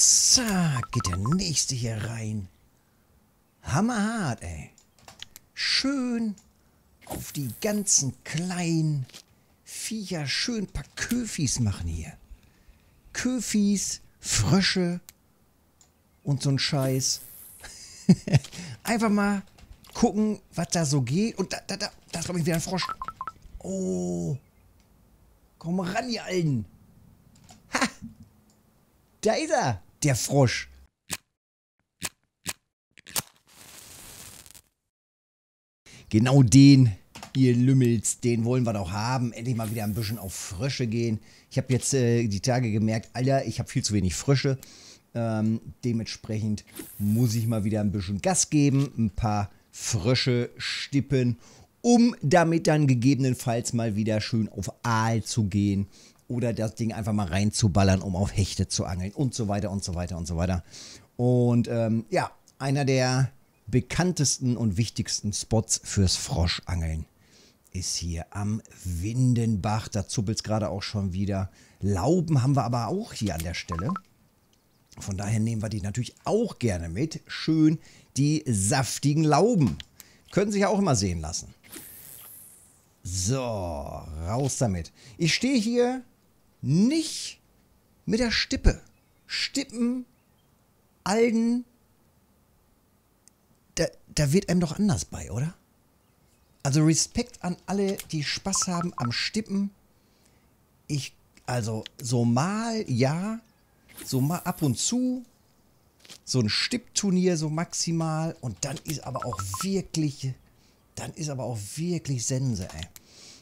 Zack, geht der nächste hier rein. Hammerhart, ey. Schön auf die ganzen kleinen Viecher schön ein paar Köfis machen hier. Köfis, Frösche und so ein Scheiß. Einfach mal gucken, was da so geht. Und da, da, da, da ist, glaube ich, wieder ein Frosch. Oh. Komm ran, ihr Alten. Ha. Da ist er der Frosch. Genau den, ihr Lümmels, den wollen wir doch haben. Endlich mal wieder ein bisschen auf Frösche gehen. Ich habe jetzt äh, die Tage gemerkt, Alter, ich habe viel zu wenig Frösche. Ähm, dementsprechend muss ich mal wieder ein bisschen Gas geben, ein paar Frösche stippen, um damit dann gegebenenfalls mal wieder schön auf Aal zu gehen oder das Ding einfach mal reinzuballern, um auf Hechte zu angeln und so weiter und so weiter und so weiter. Und ähm, ja, einer der bekanntesten und wichtigsten Spots fürs Froschangeln ist hier am Windenbach. Da zuppelt es gerade auch schon wieder. Lauben haben wir aber auch hier an der Stelle. Von daher nehmen wir die natürlich auch gerne mit. Schön die saftigen Lauben. Können sich ja auch immer sehen lassen. So, raus damit. Ich stehe hier nicht mit der Stippe. Stippen, Alden, da, da wird einem doch anders bei, oder? Also Respekt an alle, die Spaß haben am Stippen. Ich, also so mal, ja, so mal ab und zu, so ein Stippturnier so maximal und dann ist aber auch wirklich, dann ist aber auch wirklich Sense, ey.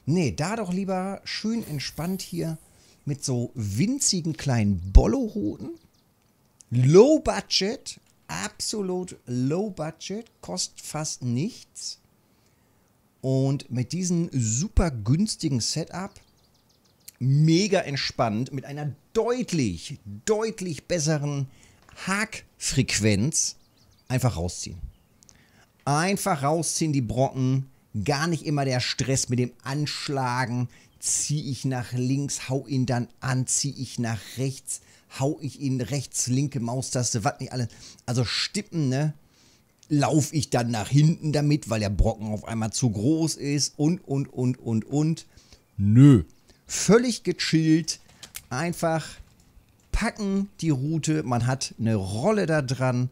Nee, da doch lieber schön entspannt hier mit so winzigen kleinen Bollo-Hoden. Low Budget, absolut low Budget, kostet fast nichts. Und mit diesem super günstigen Setup mega entspannt mit einer deutlich, deutlich besseren Hakfrequenz einfach rausziehen. Einfach rausziehen die Brocken. Gar nicht immer der Stress mit dem Anschlagen, ziehe ich nach links, hau ihn dann an, ziehe ich nach rechts, hau ich ihn rechts, linke Maustaste, was nicht alles. Also Stippen, ne? Lauf ich dann nach hinten damit, weil der Brocken auf einmal zu groß ist und, und, und, und, und. Nö. Völlig gechillt. Einfach packen die Route. Man hat eine Rolle da dran.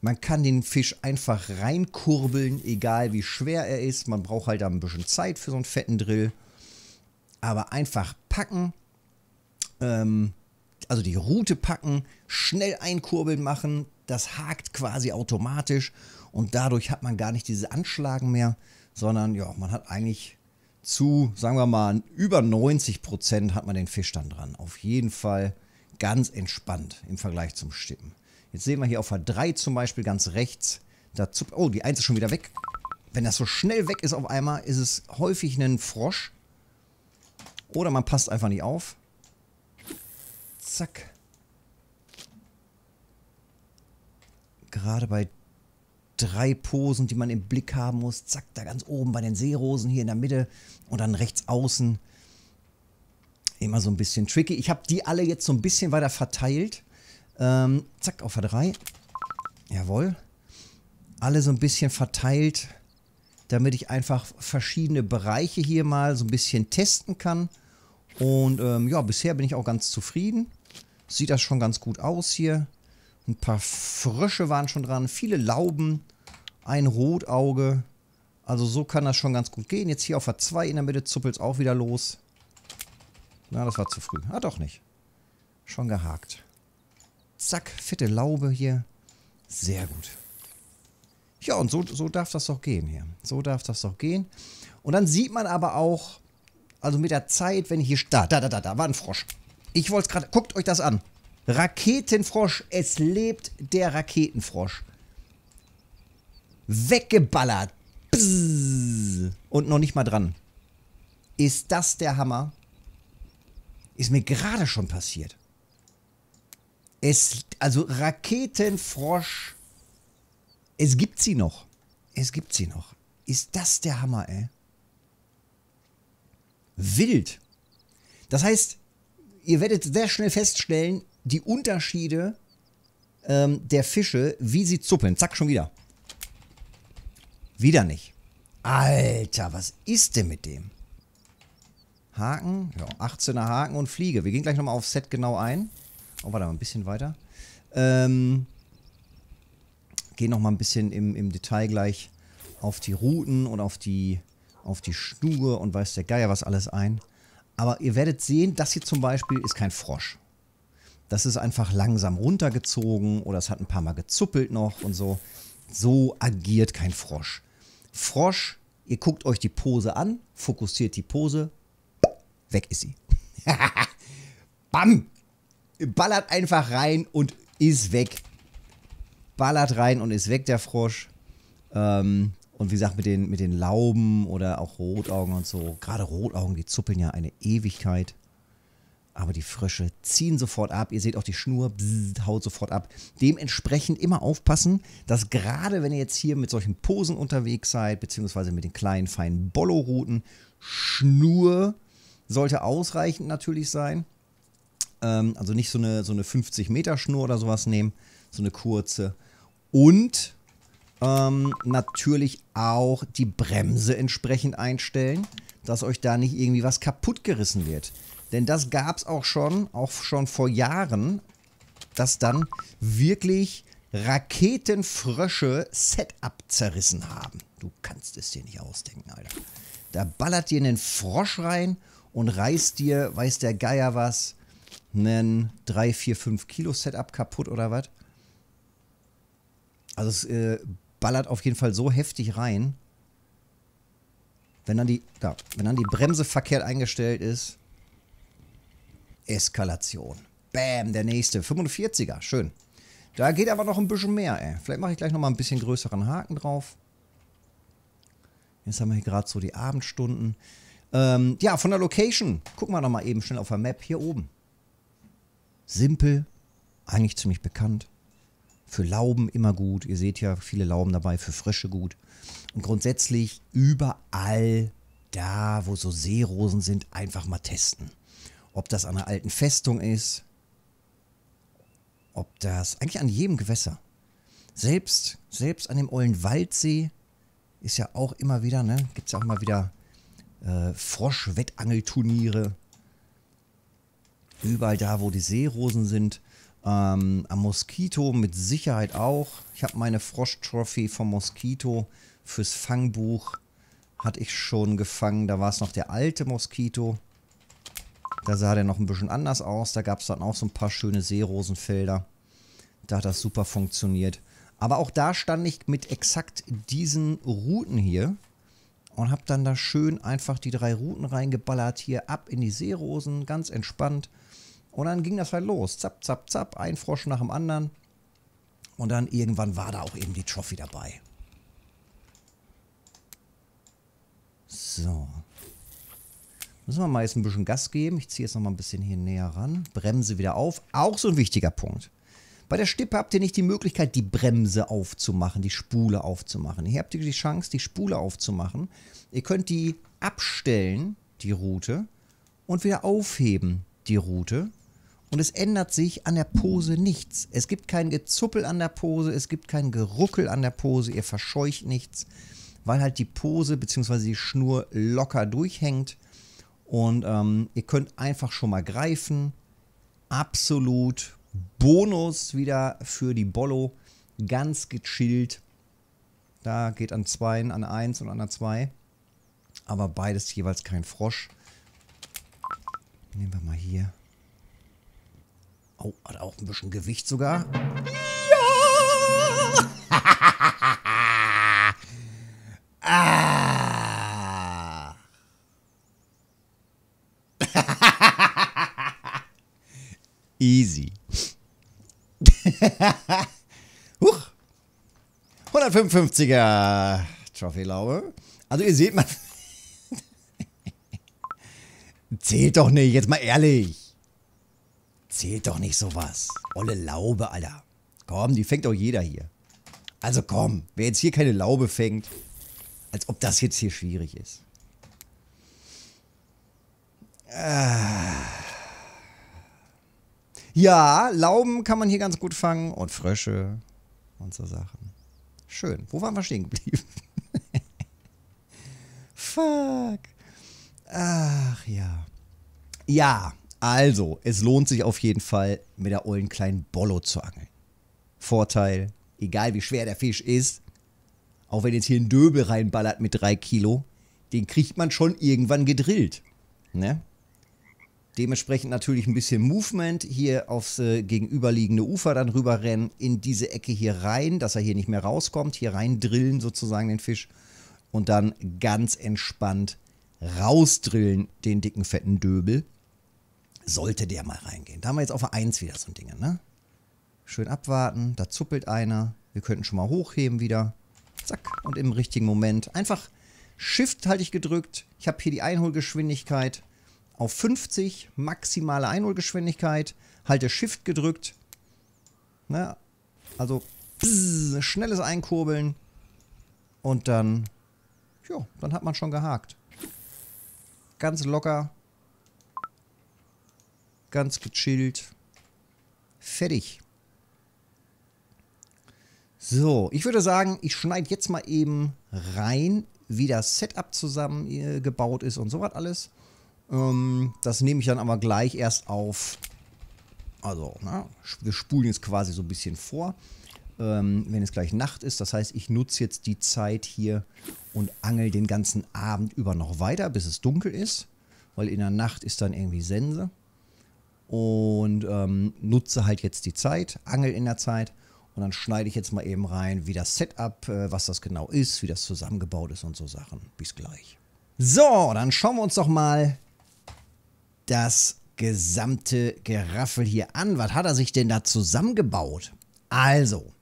Man kann den Fisch einfach reinkurbeln, egal wie schwer er ist. Man braucht halt da ein bisschen Zeit für so einen fetten Drill aber einfach packen, ähm, also die Route packen, schnell einkurbeln machen, das hakt quasi automatisch und dadurch hat man gar nicht diese Anschlagen mehr, sondern ja, man hat eigentlich zu, sagen wir mal, über 90 Prozent hat man den Fisch dann dran. Auf jeden Fall ganz entspannt im Vergleich zum Stippen. Jetzt sehen wir hier auf der 3 zum Beispiel ganz rechts, dazu, oh, die 1 ist schon wieder weg. Wenn das so schnell weg ist auf einmal, ist es häufig ein Frosch, oder man passt einfach nicht auf. Zack. Gerade bei drei Posen, die man im Blick haben muss. Zack, da ganz oben bei den Seerosen hier in der Mitte und dann rechts außen. Immer so ein bisschen tricky. Ich habe die alle jetzt so ein bisschen weiter verteilt. Ähm, zack, auf A3. Jawohl. Alle so ein bisschen verteilt, damit ich einfach verschiedene Bereiche hier mal so ein bisschen testen kann. Und ähm, ja, bisher bin ich auch ganz zufrieden. Sieht das schon ganz gut aus hier. Ein paar Frösche waren schon dran, viele Lauben, ein Rotauge. Also so kann das schon ganz gut gehen. Jetzt hier auf der 2 in der Mitte zuppelt es auch wieder los. Na, das war zu früh. Ah, doch nicht. Schon gehakt. Zack, fette Laube hier. Sehr gut. Ja, und so, so darf das doch gehen hier. So darf das doch gehen. Und dann sieht man aber auch, also mit der Zeit, wenn ich hier... Da, da, da, da, da war ein Frosch. Ich wollte es gerade... Guckt euch das an. Raketenfrosch. Es lebt der Raketenfrosch. Weggeballert. Bzzz. Und noch nicht mal dran. Ist das der Hammer? Ist mir gerade schon passiert. Es, also Raketenfrosch. Es gibt sie noch. Es gibt sie noch. Ist das der Hammer, ey? wild. Das heißt, ihr werdet sehr schnell feststellen, die Unterschiede ähm, der Fische, wie sie zuppeln. Zack, schon wieder. Wieder nicht. Alter, was ist denn mit dem? Haken, ja, 18er Haken und Fliege. Wir gehen gleich nochmal aufs Set genau ein. Oh, warte mal, ein bisschen weiter. Ähm, gehen nochmal ein bisschen im, im Detail gleich auf die Routen und auf die auf die Schnur und weiß der Geier was alles ein. Aber ihr werdet sehen, das hier zum Beispiel ist kein Frosch. Das ist einfach langsam runtergezogen oder es hat ein paar Mal gezuppelt noch und so. So agiert kein Frosch. Frosch, ihr guckt euch die Pose an, fokussiert die Pose, weg ist sie. Bam! Ballert einfach rein und ist weg. Ballert rein und ist weg, der Frosch. Ähm, und wie gesagt, mit den, mit den Lauben oder auch Rotaugen und so. Gerade Rotaugen, die zuppeln ja eine Ewigkeit. Aber die Frösche ziehen sofort ab. Ihr seht auch die Schnur, bzzz, haut sofort ab. Dementsprechend immer aufpassen, dass gerade wenn ihr jetzt hier mit solchen Posen unterwegs seid, beziehungsweise mit den kleinen, feinen Bollo-Routen, Schnur sollte ausreichend natürlich sein. Ähm, also nicht so eine, so eine 50-Meter-Schnur oder sowas nehmen, so eine kurze. Und ähm, natürlich auch die Bremse entsprechend einstellen, dass euch da nicht irgendwie was kaputt gerissen wird. Denn das gab es auch schon, auch schon vor Jahren, dass dann wirklich Raketenfrösche Setup zerrissen haben. Du kannst es dir nicht ausdenken, Alter. Da ballert dir einen Frosch rein und reißt dir, weiß der Geier was, einen 3, 4, 5 Kilo Setup kaputt oder was. Also es äh, ballert auf jeden Fall so heftig rein. Wenn dann die, da, wenn dann die Bremse verkehrt eingestellt ist. Eskalation. Bam, der nächste. 45er, schön. Da geht aber noch ein bisschen mehr, ey. Vielleicht mache ich gleich nochmal ein bisschen größeren Haken drauf. Jetzt haben wir hier gerade so die Abendstunden. Ähm, ja, von der Location. Gucken wir nochmal eben schnell auf der Map hier oben. Simpel, eigentlich ziemlich bekannt für Lauben immer gut. Ihr seht ja viele Lauben dabei, für Frösche gut. Und grundsätzlich überall da, wo so Seerosen sind, einfach mal testen. Ob das an einer alten Festung ist, ob das eigentlich an jedem Gewässer. Selbst, selbst an dem ollen Waldsee ist ja auch immer wieder, ne? Gibt es ja auch mal wieder äh, frosch Überall da, wo die Seerosen sind, ähm, am Moskito mit Sicherheit auch. Ich habe meine Frosch-Trophy vom Moskito fürs Fangbuch. Hatte ich schon gefangen. Da war es noch der alte Moskito. Da sah der noch ein bisschen anders aus. Da gab es dann auch so ein paar schöne Seerosenfelder. Da hat das super funktioniert. Aber auch da stand ich mit exakt diesen Routen hier und habe dann da schön einfach die drei Routen reingeballert. Hier ab in die Seerosen, ganz entspannt. Und dann ging das halt los. Zap, zap, zap. Ein Frosch nach dem anderen. Und dann irgendwann war da auch eben die Trophy dabei. So. Müssen wir mal jetzt ein bisschen Gas geben. Ich ziehe jetzt nochmal ein bisschen hier näher ran. Bremse wieder auf. Auch so ein wichtiger Punkt. Bei der Stippe habt ihr nicht die Möglichkeit, die Bremse aufzumachen, die Spule aufzumachen. Hier habt ihr die Chance, die Spule aufzumachen. Ihr könnt die abstellen, die Route, und wieder aufheben, die Route. Und es ändert sich an der Pose nichts. Es gibt kein Gezuppel an der Pose, es gibt kein Geruckel an der Pose, ihr verscheucht nichts, weil halt die Pose bzw. die Schnur locker durchhängt. Und ähm, ihr könnt einfach schon mal greifen. Absolut Bonus wieder für die Bollo. Ganz gechillt. Da geht an 2, an 1 und an der 2. Aber beides jeweils kein Frosch. Nehmen wir mal hier. Oh, hat auch ein bisschen Gewicht sogar. Ja! ah! Easy. Huch. 155er Trophäe-Laube. Also ihr seht mal. Zählt doch nicht, jetzt mal ehrlich. Erzählt doch nicht sowas. Olle Laube, Alter. Komm, die fängt doch jeder hier. Also komm, wer jetzt hier keine Laube fängt, als ob das jetzt hier schwierig ist. Ah. Ja, Lauben kann man hier ganz gut fangen und Frösche und so Sachen. Schön. Wo waren wir stehen geblieben? Fuck. Ach ja. Ja. Also, es lohnt sich auf jeden Fall, mit der ollen kleinen Bollo zu angeln. Vorteil, egal wie schwer der Fisch ist, auch wenn jetzt hier ein Döbel reinballert mit drei Kilo, den kriegt man schon irgendwann gedrillt. Ne? Dementsprechend natürlich ein bisschen Movement hier aufs äh, gegenüberliegende Ufer dann rüberrennen, in diese Ecke hier rein, dass er hier nicht mehr rauskommt, hier rein drillen sozusagen den Fisch und dann ganz entspannt rausdrillen den dicken fetten Döbel sollte der mal reingehen. Da haben wir jetzt auf der 1 wieder so ein Ding, ne? Schön abwarten, da zuppelt einer. Wir könnten schon mal hochheben wieder. Zack, und im richtigen Moment. Einfach Shift halte ich gedrückt. Ich habe hier die Einholgeschwindigkeit auf 50, maximale Einholgeschwindigkeit. Halte Shift gedrückt. Ne? Also pss, schnelles Einkurbeln. Und dann, ja, dann hat man schon gehakt. Ganz locker, ganz gechillt. Fertig. So, ich würde sagen, ich schneide jetzt mal eben rein, wie das Setup zusammengebaut äh, ist und sowas alles. Ähm, das nehme ich dann aber gleich erst auf. Also, na, wir spulen jetzt quasi so ein bisschen vor, ähm, wenn es gleich Nacht ist. Das heißt, ich nutze jetzt die Zeit hier und angel den ganzen Abend über noch weiter, bis es dunkel ist. Weil in der Nacht ist dann irgendwie Sense und ähm, nutze halt jetzt die Zeit, angel in der Zeit und dann schneide ich jetzt mal eben rein, wie das Setup, äh, was das genau ist, wie das zusammengebaut ist und so Sachen. Bis gleich. So, dann schauen wir uns doch mal das gesamte Geraffel hier an. Was hat er sich denn da zusammengebaut? Also,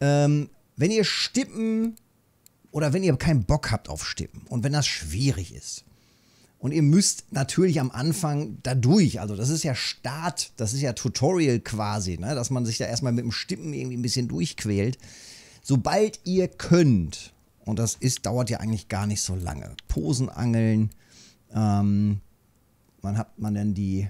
ähm, wenn ihr Stippen oder wenn ihr keinen Bock habt auf Stippen und wenn das schwierig ist, und ihr müsst natürlich am Anfang da durch. Also das ist ja Start, das ist ja Tutorial quasi, ne? dass man sich da erstmal mit dem Stippen irgendwie ein bisschen durchquält. Sobald ihr könnt, und das ist, dauert ja eigentlich gar nicht so lange. Posen angeln, ähm, man hat man dann die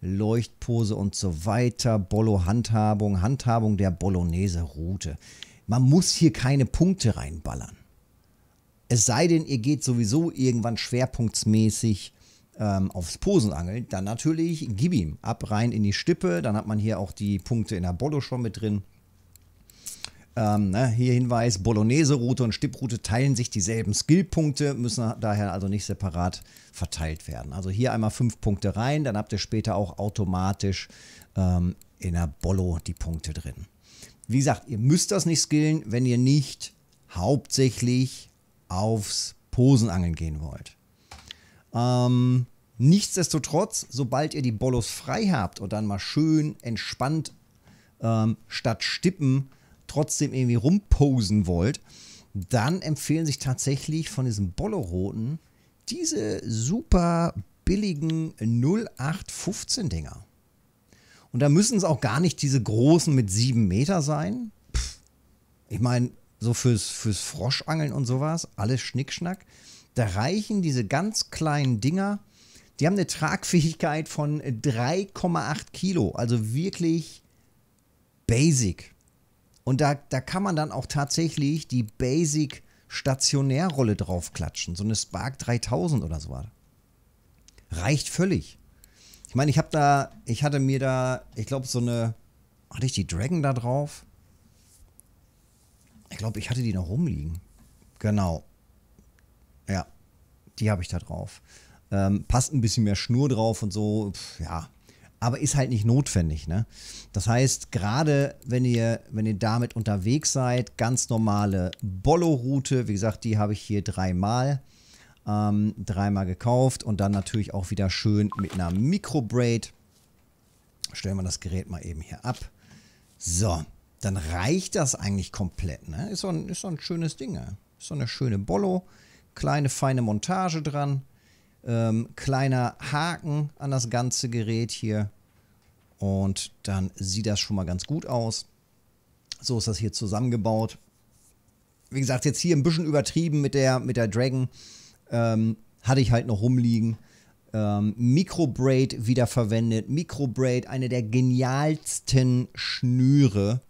Leuchtpose und so weiter, Bollo-Handhabung, Handhabung der Bolognese-Route. Man muss hier keine Punkte reinballern. Es sei denn, ihr geht sowieso irgendwann schwerpunktsmäßig ähm, aufs Posenangeln, dann natürlich gib ihm ab rein in die Stippe. Dann hat man hier auch die Punkte in der Bollo schon mit drin. Ähm, ne, hier Hinweis: Bolognese-Route und Stipproute teilen sich dieselben Skillpunkte, müssen daher also nicht separat verteilt werden. Also hier einmal fünf Punkte rein, dann habt ihr später auch automatisch ähm, in der Bollo die Punkte drin. Wie gesagt, ihr müsst das nicht skillen, wenn ihr nicht hauptsächlich aufs Posenangeln gehen wollt. Ähm, nichtsdestotrotz, sobald ihr die Bollos frei habt und dann mal schön entspannt ähm, statt Stippen trotzdem irgendwie rumposen wollt, dann empfehlen sich tatsächlich von diesen Bolloroten diese super billigen 0815 Dinger. Und da müssen es auch gar nicht diese großen mit 7 Meter sein. ich meine, so fürs, fürs Froschangeln und sowas, alles Schnickschnack. Da reichen diese ganz kleinen Dinger, die haben eine Tragfähigkeit von 3,8 Kilo, also wirklich basic. Und da, da kann man dann auch tatsächlich die basic Stationärrolle draufklatschen, so eine Spark 3000 oder sowas. Reicht völlig. Ich meine, ich habe da, ich hatte mir da, ich glaube so eine, hatte ich die Dragon da drauf? Ich glaube, ich hatte die noch rumliegen. Genau. Ja, die habe ich da drauf. Ähm, passt ein bisschen mehr Schnur drauf und so. Pff, ja, aber ist halt nicht notwendig. Ne? Das heißt, gerade wenn ihr, wenn ihr damit unterwegs seid, ganz normale Bollo-Route, wie gesagt, die habe ich hier dreimal, ähm, dreimal gekauft und dann natürlich auch wieder schön mit einer Microbraid. Stellen wir das Gerät mal eben hier ab. So, dann reicht das eigentlich komplett. Ne? Ist, so ein, ist so ein schönes Ding. Ne? Ist so eine schöne Bollo. Kleine feine Montage dran. Ähm, kleiner Haken an das ganze Gerät hier. Und dann sieht das schon mal ganz gut aus. So ist das hier zusammengebaut. Wie gesagt, jetzt hier ein bisschen übertrieben mit der, mit der Dragon. Ähm, hatte ich halt noch rumliegen. Ähm, Microbraid wiederverwendet. Microbraid, eine der genialsten Schnüre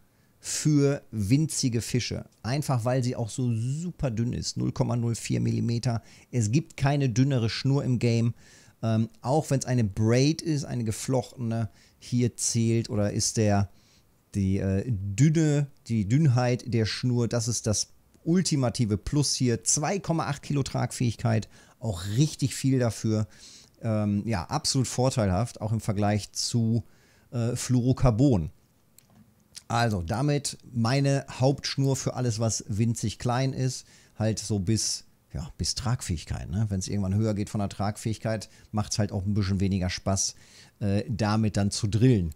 für winzige Fische. Einfach weil sie auch so super dünn ist. 0,04 mm. Es gibt keine dünnere Schnur im Game. Ähm, auch wenn es eine Braid ist, eine geflochtene, hier zählt oder ist der die äh, dünne, die Dünnheit der Schnur, das ist das ultimative Plus hier. 2,8 Kilo Tragfähigkeit, auch richtig viel dafür. Ähm, ja, absolut vorteilhaft, auch im Vergleich zu äh, Fluorocarbon. Also damit meine Hauptschnur für alles, was winzig klein ist, halt so bis, ja, bis Tragfähigkeit. Ne? Wenn es irgendwann höher geht von der Tragfähigkeit, macht es halt auch ein bisschen weniger Spaß, äh, damit dann zu drillen.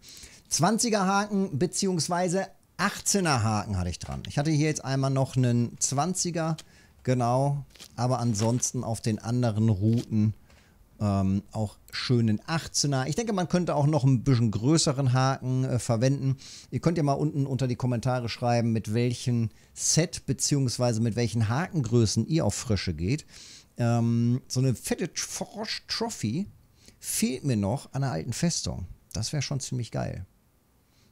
20er Haken bzw. 18er Haken hatte ich dran. Ich hatte hier jetzt einmal noch einen 20er, genau, aber ansonsten auf den anderen Routen ähm, auch schönen 18er. Ich denke, man könnte auch noch ein bisschen größeren Haken äh, verwenden. Ihr könnt ja mal unten unter die Kommentare schreiben, mit welchem Set bzw. mit welchen Hakengrößen ihr auf Frösche geht. Ähm, so eine fette Frosch Trophy fehlt mir noch an der alten Festung. Das wäre schon ziemlich geil.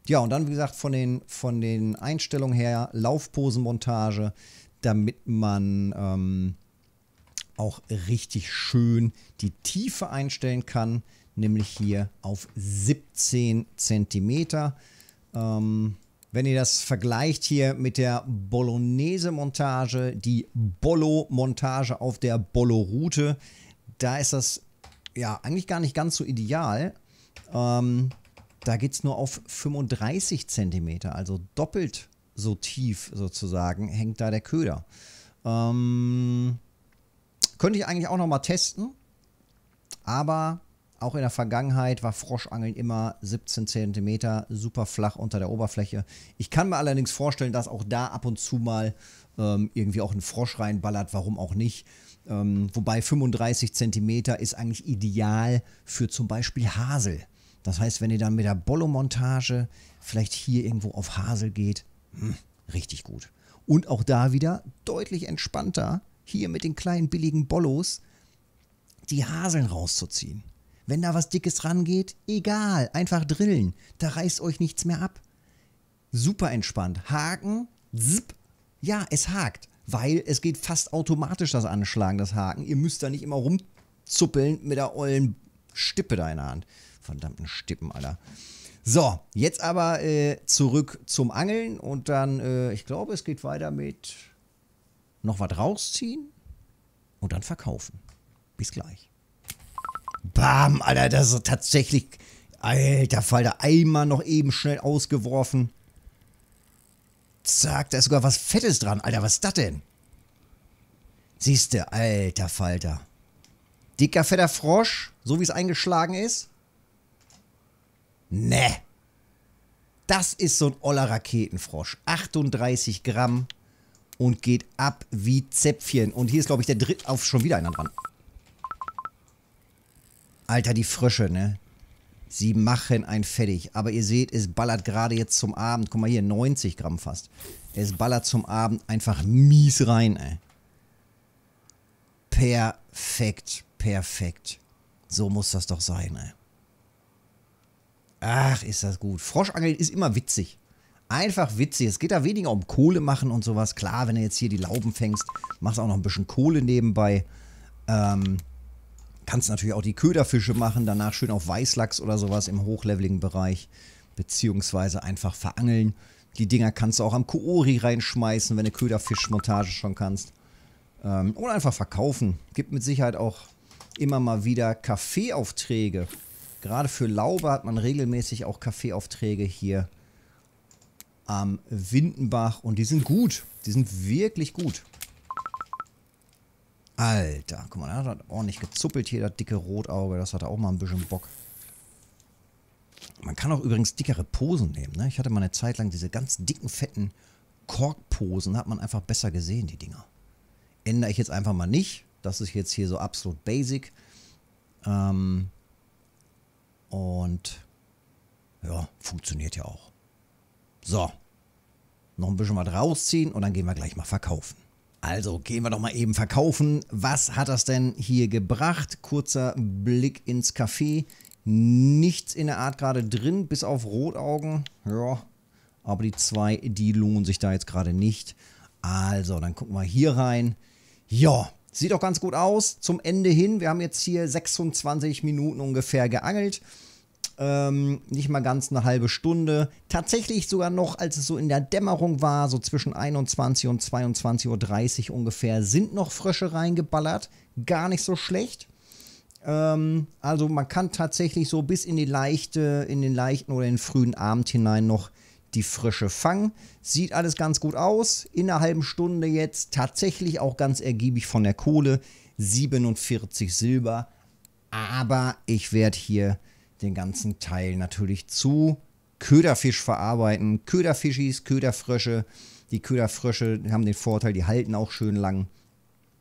Ja, und dann, wie gesagt, von den, von den Einstellungen her, Laufposenmontage, damit man ähm, auch richtig schön die Tiefe einstellen kann, nämlich hier auf 17 cm. Ähm, wenn ihr das vergleicht hier mit der Bolognese-Montage, die Bollo-Montage auf der Bollo-Route, da ist das ja eigentlich gar nicht ganz so ideal. Ähm, da geht es nur auf 35 cm, also doppelt so tief sozusagen hängt da der Köder. Ähm, könnte ich eigentlich auch nochmal testen. Aber auch in der Vergangenheit war Froschangeln immer 17 cm super flach unter der Oberfläche. Ich kann mir allerdings vorstellen, dass auch da ab und zu mal ähm, irgendwie auch ein Frosch reinballert, warum auch nicht. Ähm, wobei 35 cm ist eigentlich ideal für zum Beispiel Hasel. Das heißt, wenn ihr dann mit der Bollo-Montage vielleicht hier irgendwo auf Hasel geht, mh, hm, richtig gut. Und auch da wieder deutlich entspannter hier mit den kleinen billigen Bollos die Haseln rauszuziehen. Wenn da was Dickes rangeht, egal, einfach drillen. Da reißt euch nichts mehr ab. Super entspannt. Haken, zip. Ja, es hakt, weil es geht fast automatisch das Anschlagen, das Haken. Ihr müsst da nicht immer rumzuppeln mit der ollen Stippe da in der Hand. Verdammten Stippen, Alter. So, jetzt aber äh, zurück zum Angeln und dann, äh, ich glaube, es geht weiter mit noch was rausziehen und dann verkaufen. Bis gleich. Bam, Alter, das ist tatsächlich... Alter Falter, einmal noch eben schnell ausgeworfen. Zack, da ist sogar was Fettes dran. Alter, was ist das denn? Siehste, alter Falter. Dicker, fetter Frosch, so wie es eingeschlagen ist. Ne. Das ist so ein oller Raketenfrosch. 38 Gramm und geht ab wie Zäpfchen. Und hier ist, glaube ich, der dritte... Auf, schon wieder einer dran. Alter, die Frösche, ne? Sie machen ein fertig. Aber ihr seht, es ballert gerade jetzt zum Abend. Guck mal hier, 90 Gramm fast. Es ballert zum Abend einfach mies rein, ey. Perfekt, perfekt. So muss das doch sein, ey. Ach, ist das gut. Froschangeln ist immer witzig. Einfach witzig. Es geht da weniger um Kohle machen und sowas. Klar, wenn du jetzt hier die Lauben fängst, machst auch noch ein bisschen Kohle nebenbei. Ähm, kannst natürlich auch die Köderfische machen, danach schön auf Weißlachs oder sowas im hochleveligen Bereich. Beziehungsweise einfach verangeln. Die Dinger kannst du auch am Koori reinschmeißen, wenn du Köderfischmontage schon kannst. Ähm, oder einfach verkaufen. Gibt mit Sicherheit auch immer mal wieder Kaffeeaufträge. Gerade für Laube hat man regelmäßig auch Kaffeeaufträge hier am Windenbach. Und die sind gut. Die sind wirklich gut. Alter, guck mal, da hat ordentlich gezuppelt hier, das dicke Rotauge. Das hat auch mal ein bisschen Bock. Man kann auch übrigens dickere Posen nehmen. Ne? Ich hatte mal eine Zeit lang diese ganz dicken, fetten Korkposen. Da hat man einfach besser gesehen, die Dinger. Ändere ich jetzt einfach mal nicht. Das ist jetzt hier so absolut basic. Ähm und ja, funktioniert ja auch. So, noch ein bisschen was rausziehen und dann gehen wir gleich mal verkaufen. Also gehen wir doch mal eben verkaufen. Was hat das denn hier gebracht? Kurzer Blick ins Café. Nichts in der Art gerade drin, bis auf Rotaugen. Ja, aber die zwei, die lohnen sich da jetzt gerade nicht. Also, dann gucken wir hier rein. Ja, sieht doch ganz gut aus. Zum Ende hin, wir haben jetzt hier 26 Minuten ungefähr geangelt. Ähm, nicht mal ganz eine halbe Stunde. Tatsächlich sogar noch, als es so in der Dämmerung war, so zwischen 21 und 22.30 Uhr ungefähr, sind noch Frösche reingeballert. Gar nicht so schlecht. Ähm, also man kann tatsächlich so bis in die leichte, in den leichten oder in den frühen Abend hinein noch die Frösche fangen. Sieht alles ganz gut aus. In einer halben Stunde jetzt tatsächlich auch ganz ergiebig von der Kohle. 47 Silber. Aber ich werde hier den ganzen Teil natürlich zu Köderfisch verarbeiten. Köderfischis, Köderfrösche. Die Köderfrösche haben den Vorteil, die halten auch schön lang.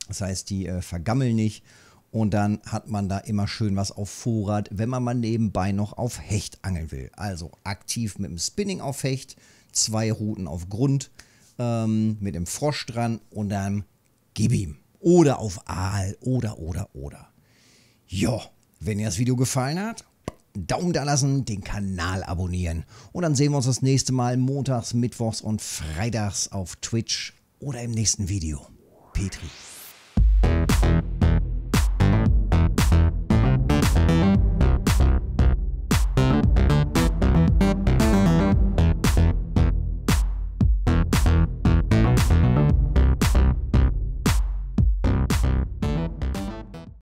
Das heißt, die äh, vergammeln nicht. Und dann hat man da immer schön was auf Vorrat, wenn man mal nebenbei noch auf Hecht angeln will. Also aktiv mit dem Spinning auf Hecht, zwei Routen auf Grund, ähm, mit dem Frosch dran und dann gib ihm. Oder auf Aal oder, oder, oder. Jo, wenn dir das Video gefallen hat einen Daumen da lassen, den Kanal abonnieren. Und dann sehen wir uns das nächste Mal montags, mittwochs und freitags auf Twitch oder im nächsten Video. Petri.